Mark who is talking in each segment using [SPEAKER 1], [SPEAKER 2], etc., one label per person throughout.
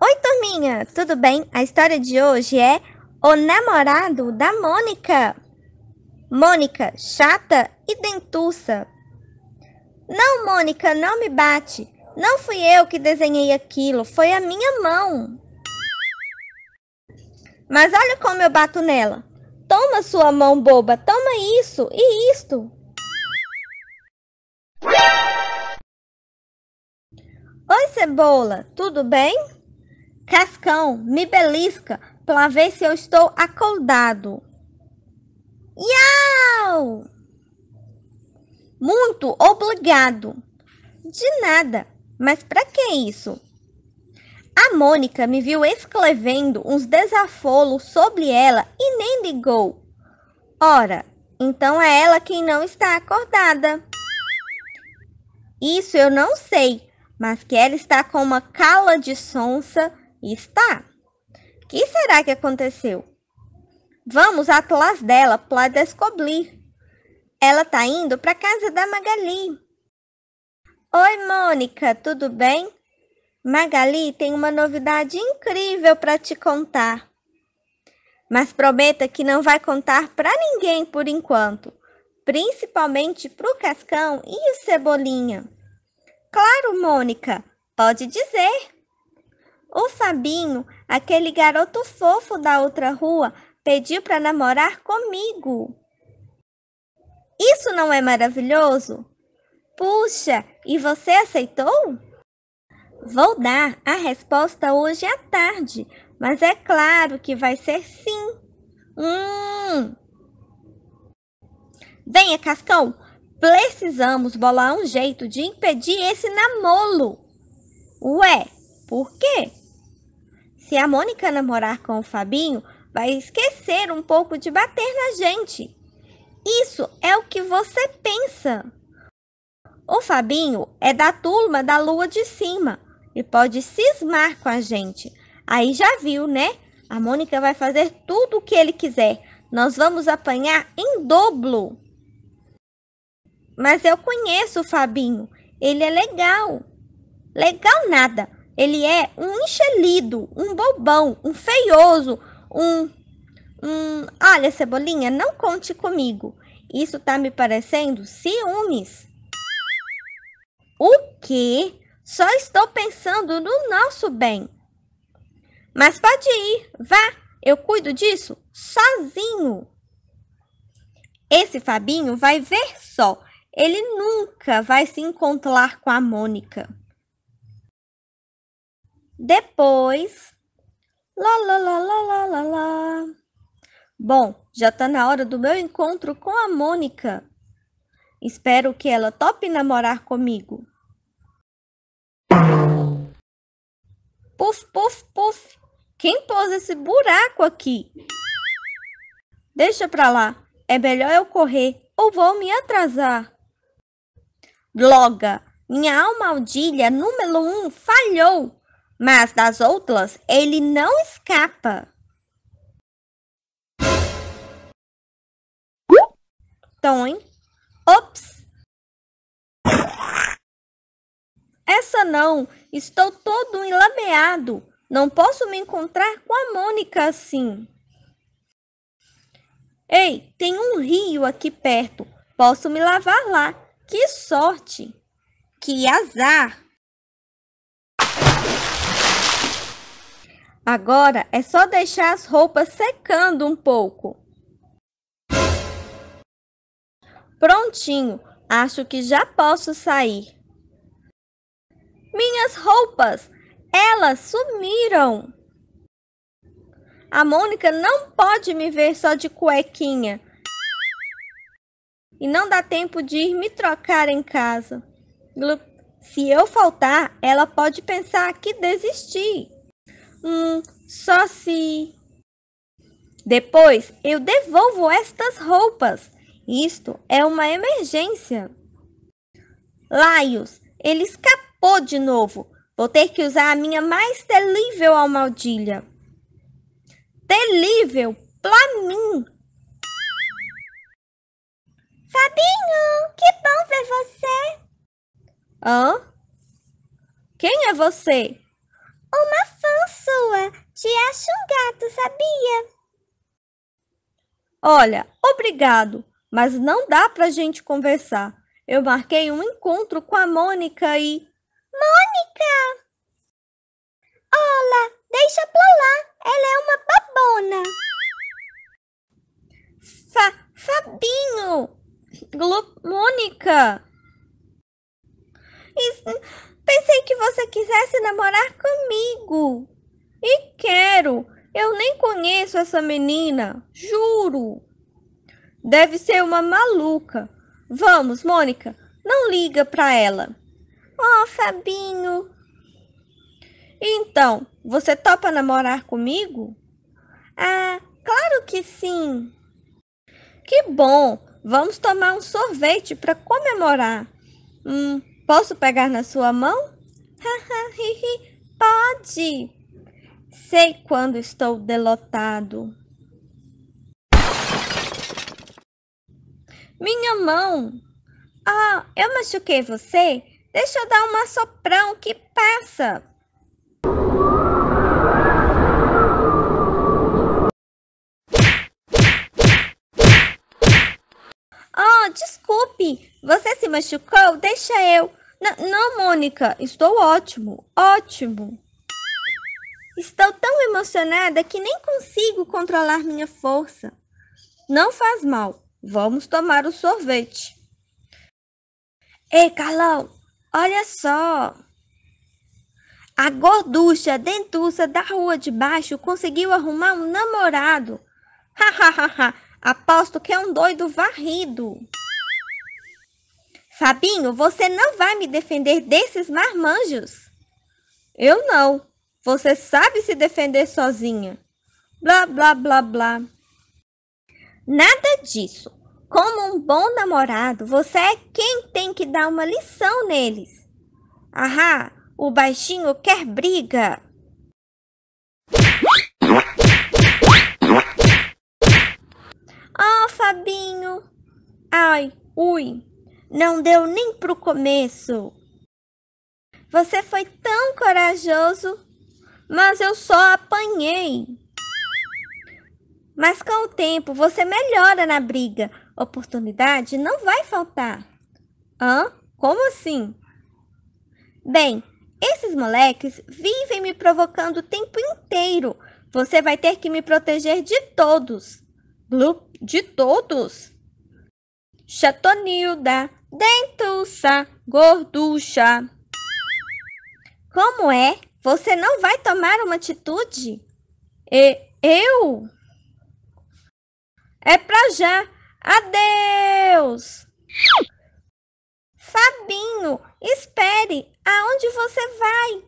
[SPEAKER 1] Oi, turminha, tudo bem? A história de hoje é O Namorado da Mônica. Mônica, chata e dentuça. Não, Mônica, não me bate. Não fui eu que desenhei aquilo, foi a minha mão. Mas olha como eu bato nela. Toma sua mão boba, toma isso e isto. Oi, cebola, tudo bem? Cascão, me belisca para ver se eu estou acordado. Iau! Muito obrigado. De nada, mas para que isso? A Mônica me viu escrevendo uns desafolos sobre ela e nem ligou. Ora, então é ela quem não está acordada. Isso eu não sei, mas que ela está com uma cala de sonsa, está. O que será que aconteceu? Vamos atrás dela para descobrir. Ela tá indo para casa da Magali. Oi, Mônica, tudo bem? Magali tem uma novidade incrível para te contar. Mas prometa que não vai contar para ninguém por enquanto, principalmente para o Cascão e o Cebolinha. Claro, Mônica, pode dizer. O Fabinho, aquele garoto fofo da outra rua, pediu para namorar comigo. Isso não é maravilhoso? Puxa, e você aceitou? Vou dar a resposta hoje à tarde, mas é claro que vai ser sim. Hum. Venha, Cascão, Precisamos bolar um jeito de impedir esse namoro. Ué, por quê? Se a Mônica namorar com o Fabinho, vai esquecer um pouco de bater na gente. Isso é o que você pensa. O Fabinho é da turma da lua de cima e pode cismar com a gente. Aí já viu, né? A Mônica vai fazer tudo o que ele quiser. Nós vamos apanhar em dobro. Mas eu conheço o Fabinho. Ele é legal. Legal nada. Ele é um enxelido, um bobão, um feioso, um. Hum, Olha, Cebolinha, não conte comigo. Isso tá me parecendo ciúmes. O quê? Só estou pensando no nosso bem. Mas pode ir, vá, eu cuido disso sozinho. Esse Fabinho vai ver só. Ele nunca vai se encontrar com a Mônica. Depois, lá, lá, lá, lá, lá, lá, lá. Bom, já está na hora do meu encontro com a Mônica. Espero que ela tope namorar comigo. Puf, puf, puf. Quem pôs esse buraco aqui? Deixa pra lá. É melhor eu correr ou vou me atrasar. Loga, minha alma audilha número um falhou, mas das outras ele não escapa. Tom, ops. Essa não, estou todo enlameado. Não posso me encontrar com a Mônica assim. Ei, tem um rio aqui perto. Posso me lavar lá. Que sorte! Que azar! Agora é só deixar as roupas secando um pouco. Prontinho, acho que já posso sair. Minhas roupas, elas sumiram. A Mônica não pode me ver só de cuequinha e não dá tempo de ir me trocar em casa. Se eu faltar, ela pode pensar que desisti. Hum, só se. Depois eu devolvo estas roupas. Isto é uma emergência. Laios, ele escapou de novo. Vou ter que usar a minha mais terrível almaldilha. Terrível, pra mim, Fabinho, que bom ver você. Hã? Quem é você? Uma fã sua. Te acho um gato, sabia? Olha, obrigado, mas não dá pra gente conversar. Eu marquei um encontro com a Mônica e. Mônica! Olá, deixa pra lá. Ela é uma babona. Fa Fabinho! Mônica! Isso, pensei que você quisesse namorar comigo. E quero! Eu nem conheço essa menina, juro! Deve ser uma maluca. Vamos, Mônica, não liga para ela. Oh, Fabinho! Então, você topa namorar comigo? Ah, claro que sim! Que bom! Vamos tomar um sorvete para comemorar. Hum, posso pegar na sua mão? Pode. Sei quando estou delotado. Minha mão. Ah, eu machuquei você? Deixa eu dar um soprão que passa. desculpe. Você se machucou? Deixa eu. N não, Mônica, estou ótimo, ótimo. Estou tão emocionada que nem consigo controlar minha força. Não faz mal. Vamos tomar o sorvete. Ei, Carlão, olha só. A gorducha dentuça da rua de baixo conseguiu arrumar um namorado. Ha, ha, ha, ha. Aposto que é um doido varrido. Fabinho, você não vai me defender desses marmanjos? Eu não. Você sabe se defender sozinha. Blá, blá, blá, blá. Nada disso. Como um bom namorado, você é quem tem que dar uma lição neles. Ahá, o baixinho quer briga. Oh, Fabinho. Ai, ui. Não deu nem pro começo. Você foi tão corajoso, mas eu só apanhei. Mas com o tempo você melhora na briga. Oportunidade não vai faltar. Hã? Como assim? Bem, esses moleques vivem me provocando o tempo inteiro. Você vai ter que me proteger de todos. Glu, de todos? Chatonilda, dentuça, gorducha. Como é? Você não vai tomar uma atitude? E eu? É pra já. Adeus! Fabinho, espere! Aonde você vai?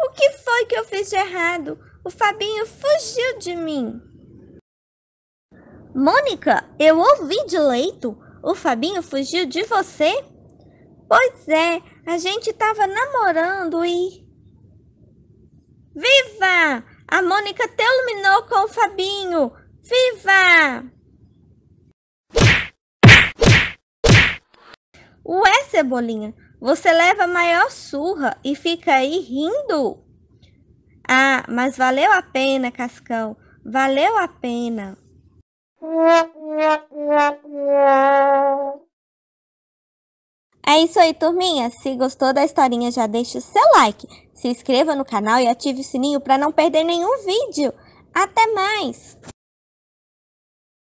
[SPEAKER 1] O que foi que eu fiz de errado? O Fabinho fugiu de mim. Mônica, eu ouvi direito. O Fabinho fugiu de você? Pois é, a gente tava namorando e. Viva! A Mônica terminou com o Fabinho! Viva! Ué, Cebolinha, você leva a maior surra e fica aí rindo? Ah, mas valeu a pena, Cascão, valeu a pena. É isso aí, turminha. Se gostou da historinha, já deixa o seu like, se inscreva no canal e ative o sininho para não perder nenhum vídeo. Até mais!